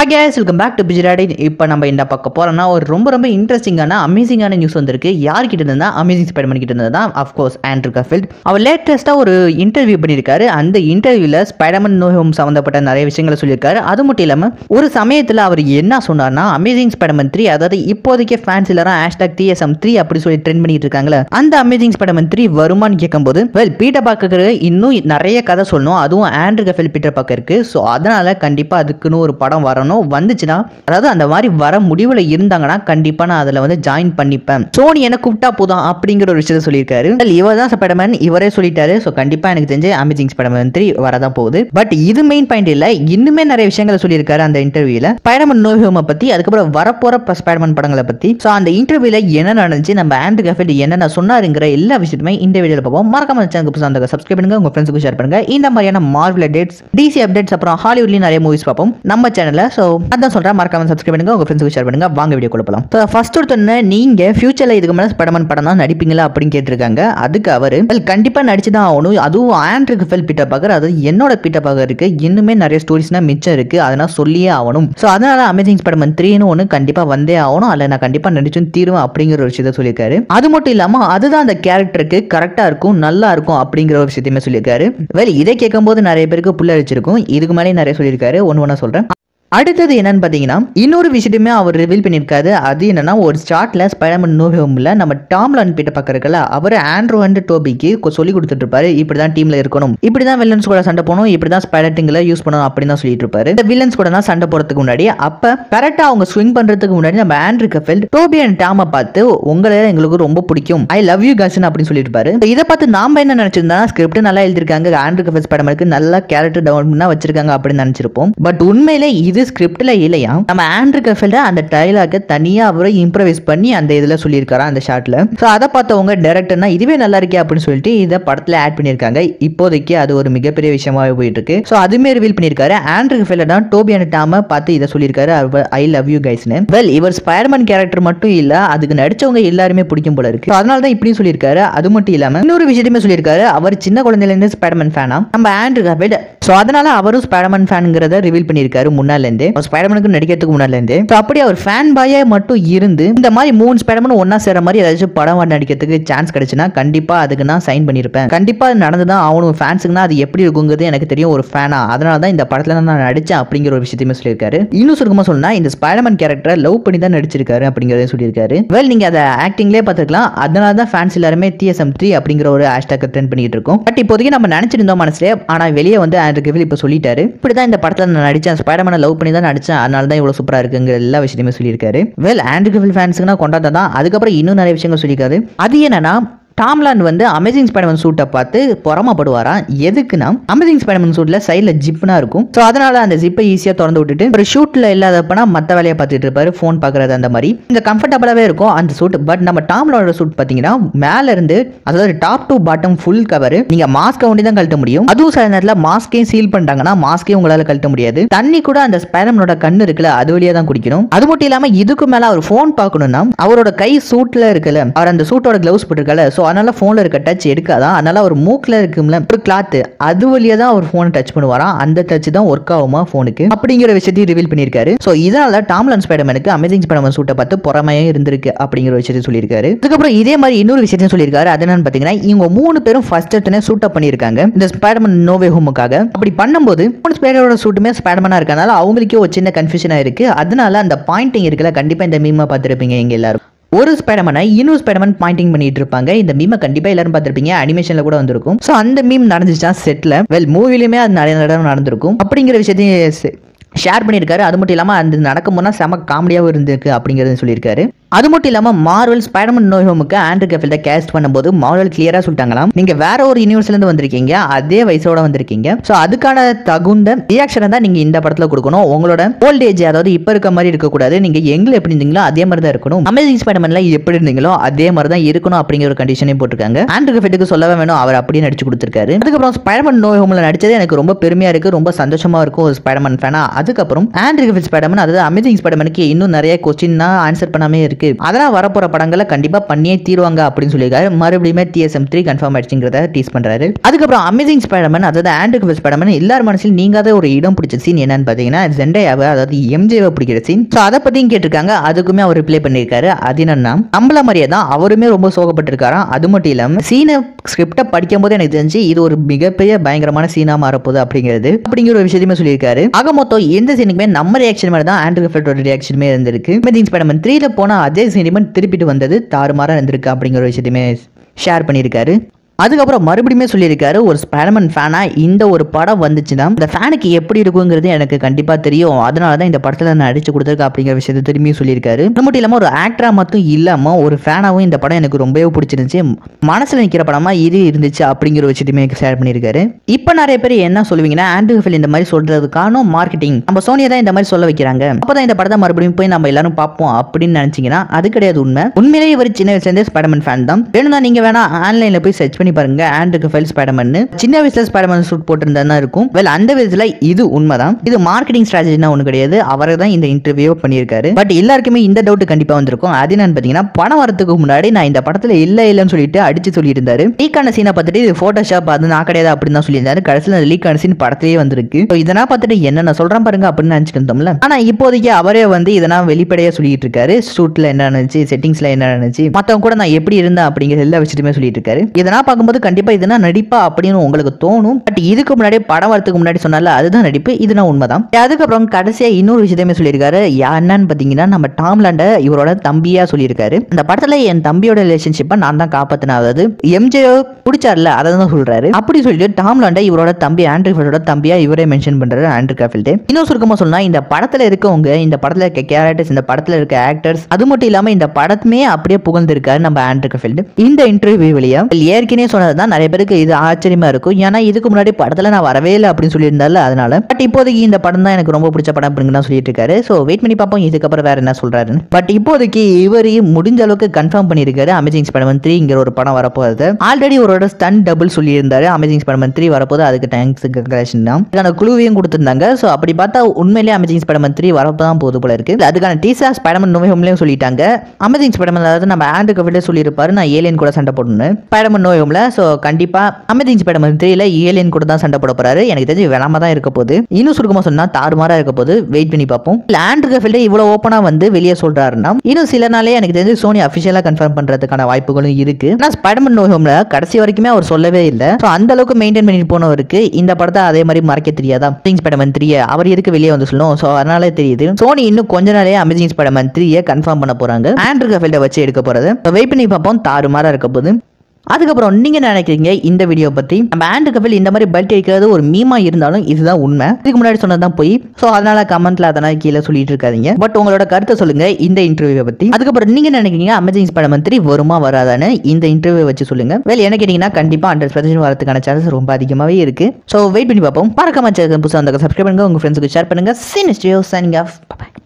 ஹகேஸ் welcome back to பிஜிராடி இப்போ நம்ம என்ன பார்க்க போகிறோம்னா ஒரு ரொம்ப ரொம்ப இன்ட்ரெஸ்டிங்கான அமேசிங்கான நியூஸ் வந்திருக்கு யார்கிட்ட இருந்தால் அமேசிங் ஸ்பைடர்மேன் கிட்ட இருந்தால் தான் அஃப்கோர்ஸ் ஆண்ட்ரூ கஃபீல்ட் அவர் லேட்டஸ்ட்டாக ஒரு இன்டர்வியூ பண்ணியிருக்காரு அந்த இன்டர்வியூவில் ஸ்பைடர்மேன் நோயம் சம்மந்தப்பட்ட நிறைய விஷயங்களை சொல்லியிருக்காரு அது மட்டும் இல்லாமல் ஒரு சமயத்தில் அவர் என்ன சொன்னார்னா அமேசிங் ஸ்பைடர்மேன் த்ரீ அதாவது இப்போதைக்கு ஃபேன்ஸ் எல்லாரும் ஹேஷ்டாக் டிஎஸ்எம் த்ரீ அப்படி சொல்லி ட்ரெண்ட் பண்ணிட்டு இருக்காங்களே அந்த அமேசிங் ஸ்பைடர்மேன் த்ரீ வருமானு கேட்கும்போது வெல் பீட்டர் பாக்கருக்கு இன்னும் நிறைய கதை சொல்லணும் அதுவும் ஆண்ட்ரூ கஃபீல் பீட்டர் இருக்குது ஸோ அதனால் கண்டிப்பாக அதுக்குன்னு ஒரு படம் வரணும் பண்ணணும் வந்துச்சுன்னா அதாவது அந்த மாதிரி வர முடிவுல இருந்தாங்கன்னா கண்டிப்பா நான் அதில் வந்து ஜாயின் பண்ணிப்பேன் சோனி என்ன கூப்பிட்டா போதும் அப்படிங்கிற ஒரு விஷயத்த சொல்லியிருக்காரு இவர் தான் ஸ்பைடர்மேன் இவரே சொல்லிட்டாரு ஸோ கண்டிப்பா எனக்கு தெரிஞ்சு அமேசிங் ஸ்பைடர்மேன் த்ரீ வரதான் போகுது பட் இது மெயின் பாயிண்ட் இல்லை இன்னுமே நிறைய விஷயங்களை சொல்லியிருக்காரு அந்த இன்டர்வியூல ஸ்பைடர்மேன் நோய் ஹியூமை பற்றி அதுக்கப்புறம் வரப்போற ஸ்பைடர்மேன் படங்களை பற்றி ஸோ அந்த இன்டர்வியூல என்ன நடந்துச்சு நம்ம ஆண்ட் கஃபெட் என்னென்ன சொன்னாருங்கிற எல்லா விஷயத்துமே இந்த வீடியோல பார்ப்போம் மறக்காம சேனலுக்கு புதுசாக அந்த சப்ஸ்கிரைப் பண்ணுங்க உங்க ஃப்ரெண்ட்ஸுக்கு ஷேர் பண்ணுங்க இந்த மாதிரியான மார்வல் அப்டேட்ஸ் டிசி அப்டேட்ஸ் அப்புறம் ஹாலிவுட்லேயும் நிறைய மூவிஸ் பார்ப்போம் நம்ம சேனலில் ஸோ அதான் சொல்கிறேன் மறக்காம சப்ஸ்கிரைப் பண்ணுங்க உங்கள் ஃப்ரெண்ட்ஸுக்கு ஷேர் பண்ணுங்க வாங்க வீடியோ கொடுப்பலாம் ஸோ ஃபர்ஸ்ட் ஒருத்தன நீங்கள் ஃபியூச்சரில் இதுக்கு மேலே படமன் படம் தான் நடிப்பீங்களா அப்படின்னு கேட்டிருக்காங்க அதுக்கு அவர் வெல் கண்டிப்பாக நடிச்சு தான் ஆகணும் அதுவும் ஆண்ட்ரிக்கு ஃபெல் பீட்டர் பாக்கர் அது என்னோட பீட்டர் பாக்கர் இருக்கு இன்னுமே நிறைய ஸ்டோரிஸ்னா மிச்சம் இருக்கு அதனால் சொல்லியே ஆகணும் ஸோ அதனால அமேசிங் படமன் த்ரீன்னு ஒன்று கண்டிப்பாக வந்தே ஆகணும் அதில் நான் கண்டிப்பாக நடிச்சும் தீருவேன் அப்படிங்கிற ஒரு விஷயத்த சொல்லியிருக்காரு அது மட்டும் இல்லாமல் அதுதான் அந்த கேரக்டருக்கு கரெக்டாக இருக்கும் நல்லா இருக்கும் அப்படிங்கிற ஒரு விஷயத்தையுமே சொல்லியிருக்காரு வெல் இதை கேட்கும்போது நிறைய பேருக்கு புள்ள அடிச்சிருக்கும் இதுக்கு மேலே நிறைய சொல்லியிருக்காரு ஒன்று ஒன்றா சொல்கிறேன் அடுத்தது என்னன்னு பார்த்தீங்கன்னா இன்னொரு விஷயத்தையுமே அவர் ரிவீல் பண்ணியிருக்காரு அது என்னன்னா ஒரு ஸ்டார்ட்ல ஸ்பைடர்மேன் ஹோமில் நம்ம டாம்லான் பீட்டர் பக்கம் அவர் ஆண்ட்ரோ அண்ட் டோபிக்கு சொல்லி கொடுத்துட்டு இருப்பாரு இப்படி தான் டீம்ல இருக்கணும் இப்படி தான் வில்லன்ஸ் கூட சண்டை போகணும் இப்படி தான் ஸ்பைடர் யூஸ் பண்ணணும் அப்படின்னு தான் சொல்லிட்டு இருப்பாரு இந்த வில்லன்ஸ் கூட தான் சண்டை போறதுக்கு முன்னாடி அப்ப கரெக்டாக அவங்க ஸ்விங் பண்றதுக்கு முன்னாடி நம்ம ஆண்ட்ரூ கஃபெல் டோபி அண்ட் டாமை பார்த்து உங்களை எங்களுக்கு ரொம்ப பிடிக்கும் ஐ லவ் யூ கசன் அப்படின்னு இருப்பாரு இதை பார்த்து நாம என்ன நினைச்சிருந்தா ஸ்கிரிப்ட் நல்லா எழுதிருக்காங்க ஆண்ட்ரூ கஃபெல் ஸ்பைடர்மேனுக்கு நல்லா கேரக்டர் டெவலப்மெண்ட் வச்சிருக்காங்க அப்படின்னு நினைச்சிருப்போம் பட் உண்மையிலே இது இது ஸ்கிரிப்டில் இல்லையா நம்ம ஆண்ட்ரி கஃபீல்டு அந்த டைலாக தனியாக அவரை இம்ப்ரவைஸ் பண்ணி அந்த இதில் சொல்லியிருக்காரா அந்த ஷார்ட்டில் ஸோ அதை பார்த்தவங்க டேரக்டர்னா இதுவே நல்லா இருக்கே அப்படின்னு சொல்லிட்டு இதை படத்தில் ஆட் பண்ணியிருக்காங்க இப்போதைக்கு அது ஒரு மிகப்பெரிய விஷயமாகவே போயிட்டு இருக்கு ஸோ அதுமே ரிவீல் பண்ணியிருக்காரு ஆண்ட்ரி கஃபீல்டு தான் டோபி அண்ட் டாம பார்த்து இதை சொல்லியிருக்காரு ஐ லவ் யூ கைஸ்னு வெல் இவர் ஸ்பைடர்மேன் கேரக்டர் மட்டும் இல்லை அதுக்கு நடிச்சவங்க எல்லாருமே பிடிக்கும் போல இருக்கு அதனால தான் இப்படியும் சொல்லியிருக்காரு அது மட்டும் இல்லாமல் இன்னொரு விஷயத்தையுமே சொல்லியிருக்காரு அவர் சின்ன குழந்தையிலேருந்து ஸ்பைடர்மேன் ஃபேனா நம்ம ஆண்ட்ரி கபெட் ஸோ அதனால அவரும் ஸ்பைடர்மேன் ஃபேனுங்கிறத ரிவீல் பண்ணியிருக்காரு முன்னாலேருந்து ஸ்பைடர்மேனுக்கு நடிக்கிறதுக்கு முன்னாலேருந்து ஸோ அப்படி அவர் ஃபேன் பாயாக மட்டும் இருந்து இந்த மாதிரி மூணு ஸ்பைடர்மேன் ஒன்றா சேர மாதிரி ஏதாச்சும் படம் நடிக்கிறதுக்கு சான்ஸ் கிடைச்சுன்னா கண்டிப்பாக அதுக்கு நான் சைன் பண்ணியிருப்பேன் கண்டிப்பாக நடந்து தான் அவனும் ஃபேன்ஸுக்கு ஃபேன்ஸுக்குனா அது எப்படி இருக்குங்கிறது எனக்கு தெரியும் ஒரு ஃபேனாக அதனால தான் இந்த படத்தில் நான் நடித்தேன் அப்படிங்கிற ஒரு விஷயத்தையுமே சொல்லியிருக்காரு இன்னும் சுருக்கமாக சொல்லணும்னா இந்த ஸ்பைடர்மேன் கேரக்டரை லவ் பண்ணி தான் நடிச்சிருக்காரு அப்படிங்கிறத சொல்லியிருக்காரு வெல் நீங்கள் அதை ஆக்டிங்லேயே பார்த்துருக்கலாம் அதனால தான் ஃபேன்ஸ் எல்லாருமே டிஎஸ்எம் த்ரீ அப்படிங்கிற ஒரு ஹேஷ்டாக் ட்ரெண்ட் பண்ணிட்டு இருக்கோம் பட் இப்போதைக்கு நம்ம நினச்சிருந்தோம் மனசுலேயே ஆனால் வெளியே வந்து கேவில் இப்போ சொல்லிட்டாரு இப்படி தான் இந்த படத்தில் நான் நடிச்சேன் ஸ்பைடர்மேனை லவ் பண்ணி தான் நடிச்சேன் அதனால தான் இவ்வளோ சூப்பராக இருக்குங்கிற எல்லா விஷயத்தையுமே சொல்லியிருக்காரு வெல் ஆண்ட்ரிகவில் ஃபேன்ஸுக்குனா கொண்டாட்டம் தான் அதுக்கப்புறம் இன்னும் நிறைய விஷயங்கள் சொல்லியிருக்காரு அது என்னன்னா டாம்லான் வந்து அமேசிங் ஸ்பைடர்மேன் சூட்டை பார்த்து புறமப்படுவாராம் எதுக்குன்னா அமேசிங் ஸ்பைடர்மேன் சூட்ல சைடில் ஜிப்னா இருக்கும் ஸோ அதனால அந்த ஜிப்பை ஈஸியாக திறந்து விட்டுட்டு ஒரு ஷூட்டில் இல்லாதப்பனா மற்ற வேலையை பார்த்துட்டு இருப்பாரு ஃபோன் பார்க்குறது அந்த மாதிரி இந்த கம்ஃபர்டபுளாகவே இருக்கும் அந்த சூட் பட் நம்ம டாம்லோட சூட் பார்த்தீங்கன்னா மேலே இருந்து அதாவது top to bottom full cover நீங்க மாஸ்க்கை ஒண்டி தான் கழட்ட முடியும் அதுவும் சில நேரத்தில் மாஸ்கையும் சீல் பண்ணிட்டாங்கன்னா மாஸ்க்கே உங்களால் கழட்ட முடியாது தண்ணி கூட அந்த ஸ்பைடர்மனோட கண்ணு இருக்குல்ல அது வழியாக தான் குடிக்கணும் அது மட்டும் இல்லாமல் இதுக்கு மேலே அவர் ஃபோன் பார்க்கணும்னா அவரோட கை சூட்டில் இருக்குல்ல அவர் அந்த சூட்டோட க்ளவுஸ் போட்டிருக்கல ஸோ அதனால ஃபோனில் இருக்க டச் எடுக்காதான் அதனால் அவர் மூக்கில் இருக்கும்ல ஒரு கிளாத்து அது வழியாக தான் அவர் ஃபோனை டச் பண்ணுவாராம் அந்த டச் தான் ஒர்க் ஆகுமா ஃபோனுக்கு அப்படிங்கிற விஷயத்தையும் ரிவீல் பண்ணியிருக்காரு ஸோ இதனால் டாம்லன் ஸ்பைடமேனுக்கு அமேசிங் ஸ்பைடமேன் சூட்டை பார்த்து பொறாமையாக இருந்திருக்கு அப்படிங்கிற விஷயத்தையும் சொல்லியிருக்காரு அதுக்கப்புறம் இதே மாதிரி இன்னொரு விஷயத்தையும் சொல்லியிருக்காரு அது என்னன்னு பார்த்தீங்கன்னா இவங்க மூணு பேரும் ஃபர்ஸ்ட் எடுத்தனே சூட் அப் பண்ணியிருக்காங்க இந்த ஸ்பேடமன் நோவே ஹோமுக்காக அப்படி பண்ணும்போது மூணு ஸ்பைடரோட சூட்டுமே ஸ்பைடர்மேனா இருக்கனால அவங்களுக்கே ஒரு சின்ன கன்ஃபியூஷனாக இருக்குது அதனால அந்த பாயிண்டிங் இருக்கல கண்டிப்பாக இந்த மீமை பார்த்துருப்பீங்க எங்கள் எல்லாரும் ஒரு ஸ்பைடமனை இன்னொரு ஸ்பைடமன் பாயிண்டிங் பண்ணிட்டு இருப்பாங்க இந்த மீமை கண்டிப்பாக எல்லாரும் பார்த்துருப்பீங்க அனிமேஷனில் கூட வந்திருக்கும் ஸோ அந்த மீம் நடந்துச்சா செட்ல வெல் மூவிலையுமே அது நிறைய தடவை நடந்திருக்கும் அப்படிங்கிற விஷயத்தையும் ஷேர் பண்ணியிருக்காரு அது மட்டும் இல்லாமல் நடக்கும் போனால் செம காமெடியாகவும் இருந்திருக்கு அப்படிங்கிறது சொல்லியிருக்காரு அது மட்டும் இல்லாமல் மார்வல் நோய் ஹோமுக்கு ஆண்ட்ரி கஃபில்ட கேஸ்ட் பண்ணும்போது மார்வல் கிளியரா சொல்லிட்டாங்களாம் நீங்கள் வேற ஒரு இருந்து வந்திருக்கீங்க அதே வயசோட வந்திருக்கீங்க ஸோ அதுக்கான தகுந்த ரியாக்ஷன் தான் நீங்கள் இந்த படத்தில் கொடுக்கணும் உங்களோட ஓல்ட் ஏஜ் அதாவது இப்போ இருக்க மாதிரி இருக்கக்கூடாது நீங்கள் எங்களை எப்படி இருந்தீங்களோ அதே மாதிரி தான் இருக்கணும் அமேசிங் ஸ்பைடர்மேனில் எப்படி இருந்தீங்களோ அதே மாதிரி தான் இருக்கணும் அப்படிங்கிற ஒரு கண்டிஷனே போட்டிருக்காங்க ஆண்ட்ரி கஃபில்ட்டுக்கு சொல்லவே வேணும் அவர் அப்படியே நடிச்சு கொடுத்துருக்காரு அதுக்கப்புறம் ஸ்பைடர்மன் நோய் ஹோமில் நடிச்சது எனக்கு ரொம்ப பெருமையாக இருக்குது ரொம்ப சந்தோஷமாக இருக்கும் ஒரு ஸ்பைடர்மேன் ஃபேனா அதுக்கப்புறம் ஆண்ட்ரி கஃபில் ஸ்பைடர்மேன் அதாவது அமேசிங் ஸ்பைடர்மேனுக்கு இன்னும் நிறைய கொஸ்டின்னா ஆன்சர் பண்ணாமே இருக்கு இருக்கு அதெல்லாம் வரப்போற படங்களை கண்டிப்பா பண்ணியே தீருவாங்க அப்படின்னு சொல்லியிருக்காரு மறுபடியுமே டிஎஸ்எம் த்ரீ கன்ஃபார்ம் ஆயிடுச்சுங்கிறத டீஸ் பண்றாரு அதுக்கப்புறம் அமேசிங் ஸ்பைடர்மேன் அதாவது ஆண்ட்ரிக் ஸ்பைடர்மேன் எல்லார் மனசில் நீங்காத ஒரு இடம் பிடிச்ச சீன் என்னன்னு பாத்தீங்கன்னா ஜெண்டையாவை அதாவது எம்ஜேவை பிடிக்கிற சீன் ஸோ அதை பத்தியும் கேட்டிருக்காங்க அதுக்குமே அவர் ரிப்ளை பண்ணியிருக்காரு அது என்னன்னா நம்மள மாதிரியே தான் அவருமே ரொம்ப சோகப்பட்டிருக்காராம் அது மட்டும் இல்லாமல் சீனை ஸ்கிரிப்டை படிக்கும் போது எனக்கு தெரிஞ்சு இது ஒரு மிகப்பெரிய பயங்கரமான சீனா மாறப்போது அப்படிங்கிறது அப்படிங்கிற ஒரு விஷயத்தையுமே சொல்லியிருக்காரு ஆக மொத்தம் எந்த சீனுக்குமே நம்ம ரியாக்ஷன் மாதிரி தான் ஆண்ட்ரிகஃபெல்டோட ரியாக்ஷனுமே இருந்திருக்கு மெதிங் ஸ்பைடர்மேன் த்ரீல போனால் அஜய் சினிமன் திருப்பிட்டு வந்தது தாறுமாறாக இருந்திருக்கு அப்படிங்கிற விஷயத்தையுமே ஷேர் பண்ணியிருக்காரு அதுக்கப்புறம் மறுபடியுமே சொல்லியிருக்காரு ஒரு ஸ்பைடர்மேன் ஃபேனாக இந்த ஒரு படம் வந்துச்சுன்னா இந்த ஃபேனுக்கு எப்படி இருக்குங்கிறது எனக்கு கண்டிப்பாக தெரியும் அதனால தான் இந்த படத்தில் நான் அடிச்சு கொடுத்துருக்கேன் அப்படிங்கிற விஷயத்தை திரும்பியும் சொல்லியிருக்காரு அது மட்டும் இல்லாமல் ஒரு ஆக்டராக மட்டும் இல்லாமல் ஒரு ஃபேனாகவும் இந்த படம் எனக்கு ரொம்பவே பிடிச்சிருந்துச்சு மனசில் நிற்கிற படமாக இது இருந்துச்சு அப்படிங்கிற விஷயத்தையுமே ஷேர் பண்ணியிருக்காரு இப்போ நிறைய பேர் என்ன சொல்லுவீங்கன்னா ஃபில் இந்த மாதிரி சொல்கிறதுக்கான மார்க்கெட்டிங் நம்ம சோனியா தான் இந்த மாதிரி சொல்ல வைக்கிறாங்க அப்போ தான் இந்த படத்தை மறுபடியும் போய் நம்ம எல்லாரும் பார்ப்போம் அப்படின்னு நினச்சிங்கன்னா அது கிடையாது உண்மை உண்மையிலேயே ஒரு சின்ன வயசுலேருந்தே ஸ்பைடர்மேன் ஃபேன் தான் வேணும்னா நீங்கள் வேணால் ஆன்லைனில் போய் சர்ச் பண்ணி பண்ணி பாருங்க ஆண்ட்ருக்கு ஃபைல் ஸ்பைடர்மேன் சின்ன வயசுல ஸ்பைடர்மேன் சூட் போட்டிருந்தா இருக்கும் வெல் அந்த வயசுல இது உண்மைதான் இது மார்க்கெட்டிங் ஸ்ட்ராட்டஜினா ஒண்ணு கிடையாது அவரே தான் இந்த இன்டர்வியூ பண்ணியிருக்காரு பட் எல்லாருக்குமே இந்த டவுட் கண்டிப்பா வந்திருக்கும் அது என்னன்னு பாத்தீங்கன்னா பணம் வரதுக்கு முன்னாடி நான் இந்த படத்துல இல்ல இல்லைன்னு சொல்லிட்டு அடிச்சு சொல்லியிருந்தாரு லீக்கான சீனை பார்த்துட்டு இது போட்டோஷாப் அது நான் கிடையாது அப்படின்னு தான் சொல்லியிருந்தாரு கடைசியில் லீக்கான சீன் படத்திலே வந்திருக்கு இதனா பார்த்துட்டு என்னென்ன சொல்றேன் பாருங்க அப்படின்னு நினைச்சிட்டு இருந்தோம்ல ஆனா இப்போதைக்கு அவரே வந்து இதெல்லாம் வெளிப்படையா சொல்லிட்டு இருக்காரு ஷூட்ல என்ன நடந்துச்சு செட்டிங்ஸ்ல என்ன நடந்துச்சு மத்தவங்க கூட நான் எப்படி இருந்தேன் அப்படிங்கிற எல்லா விஷயத்துமே சொல்லிட்டு இருக்காரு இதனா பார்க்க பார்க்கும்போது கண்டிப்பாக இதுனா நடிப்பா அப்படின்னு உங்களுக்கு தோணும் பட் இதுக்கு முன்னாடி படம் வரதுக்கு முன்னாடி சொன்னால அதுதான் நடிப்பு இதுனா உண்மைதான் அதுக்கப்புறம் கடைசியாக இன்னொரு விஷயத்தையுமே சொல்லியிருக்காரு என்னன்னு பார்த்தீங்கன்னா நம்ம டாம்லாண்டை இவரோட தம்பியாக சொல்லியிருக்காரு இந்த படத்தில் என் தம்பியோட ரிலேஷன்ஷிப்பை நான் தான் காப்பாற்றினாவது எம்ஜே பிடிச்சார்ல அதை தான் சொல்கிறாரு அப்படி சொல்லிட்டு டாம்லாண்டை இவரோட தம்பி ஆண்ட்ரி ஃபீல்டோட தம்பியாக இவரே மென்ஷன் பண்ணுறாரு ஆண்ட்ரி காஃபில்டு இன்னும் சுருக்கமாக சொன்னால் இந்த படத்தில் இருக்கவங்க இந்த படத்தில் இருக்க கேரக்டர்ஸ் இந்த படத்தில் இருக்க ஆக்டர்ஸ் அது மட்டும் இல்லாமல் இந்த படத்துமே அப்படியே புகழ்ந்துருக்காரு நம்ம ஆண்ட்ரி காஃபில்டு இந்த இன்டர்வியூ வழியாக ஏற்கனவே ஏற்கனவே சொன்னது தான் நிறைய பேருக்கு இது ஆச்சரியமா இருக்கும் ஏன்னா இதுக்கு முன்னாடி படத்தில் நான் வரவே இல்லை அப்படின்னு சொல்லியிருந்தால அதனால பட் இப்போதைக்கு இந்த படம் தான் எனக்கு ரொம்ப பிடிச்ச படம் அப்படின்னு சொல்லிட்டு இருக்காரு ஸோ வெயிட் பண்ணி பார்ப்போம் இதுக்கப்புறம் வேற என்ன சொல்றாருன்னு பட் இப்போதைக்கு இவரையும் முடிஞ்ச அளவுக்கு கன்ஃபார்ம் பண்ணியிருக்காரு அமேசிங் ஸ்பைடர்மேன் த்ரீங்கிற ஒரு படம் வரப்போகுது ஆல்ரெடி ஒரு ஸ்டன் டபுள் சொல்லியிருந்தாரு அமேசிங் ஸ்பைடர்மேன் த்ரீ வரப்போது அதுக்கு தேங்க்ஸ் கங்க்ராச்சுன் தான் இதான குழுவையும் கொடுத்துருந்தாங்க ஸோ அப்படி பார்த்தா உண்மையிலேயே அமேசிங் ஸ்பைடர்மேன் த்ரீ வரப்பதான் போது போல இருக்கு அதுக்கான டீசா ஸ்பைடர்மேன் நோய் ஹோம்லையும் சொல்லிட்டாங்க அமேசிங் ஸ்பைடர்மேன் அதாவது நம்ம ஆண்டு சொல்லி சொல்லியிருப்பாரு நான் ஏலியன் கூட சண்டை போடணும் ஸ்பைடர்மேன் நோய் ரூமில் ஸோ கண்டிப்பாக அமிதிங் ஸ்பைடர் மேன் த்ரீல ஏலியன் கூட தான் சண்டை போட போறாரு எனக்கு தெரிஞ்சு வேணாம தான் இருக்க போது இன்னும் சுருக்கமாக சொன்னால் தாறுமாறா இருக்க போது வெயிட் பண்ணி பார்ப்போம் லேண்ட்ரு கஃபீல்டை இவ்வளோ ஓப்பனாக வந்து வெளியே சொல்கிறாருன்னா இன்னும் சில நாளே எனக்கு தெரிஞ்சு சோனி அஃபிஷியலாக கன்ஃபார்ம் பண்ணுறதுக்கான வாய்ப்புகளும் இருக்குது ஆனால் ஸ்பைடர்மேன் நோ ஹோமில் கடைசி வரைக்குமே அவர் சொல்லவே இல்லை ஸோ அந்த அளவுக்கு மெயின்டைன் பண்ணிட்டு போனவருக்கு இந்த படத்தை அதே மாதிரி மறைக்க தெரியாதா அமிதிங் ஸ்பைடர்மேன் த்ரீ அவர் எதுக்கு வெளியே வந்து சொல்லணும் ஸோ அதனால தெரியுது சோனி இன்னும் கொஞ்ச நாளே அமிதிங் ஸ்பைடர்மேன் த்ரீயை கன்ஃபார்ம் பண்ண போகிறாங்க ஆண்ட்ரு கஃபீல்டை வச்சு எடுக்க போகிறது வெயிட் பண்ணி பார்ப்போம் தாறுமாறா இருக்க போது அதுக்கப்புறம் நீங்கள் நினைக்கிறீங்க இந்த வீடியோ பற்றி நம்ம ஆண்டு கபில் இந்த மாதிரி பெல்ட் அடிக்கிறது ஒரு மீமா இருந்தாலும் இதுதான் உண்மை இதுக்கு முன்னாடி சொன்னதான் போய் ஸோ அதனால கமெண்ட்ல அதனால கீழே சொல்லிட்டு இருக்காதிங்க பட் உங்களோட கருத்தை சொல்லுங்க இந்த இன்டர்வியூவை பற்றி அதுக்கப்புறம் நீங்கள் நினைக்கிறீங்க அமேசிங் படம் மந்திரி வருமா வராதான்னு இந்த இன்டர்வியூ வச்சு சொல்லுங்க வேலை என்ன கேட்டீங்கன்னா கண்டிப்பாக ஹண்ட்ரட் பர்சன்ட் வரதுக்கான சான்சஸ் ரொம்ப அதிகமாகவே இருக்கு ஸோ வெயிட் பண்ணி பார்ப்போம் பறக்காம புதுசாக சப்ஸ்கிரைப் பண்ணுங்க உங்கள் ஃப்ரெண்ட்ஸுக்கு ஷேர் பண்ணுங்க சீனிஸ்டியோ சைனிங் ஆஃப் பாய்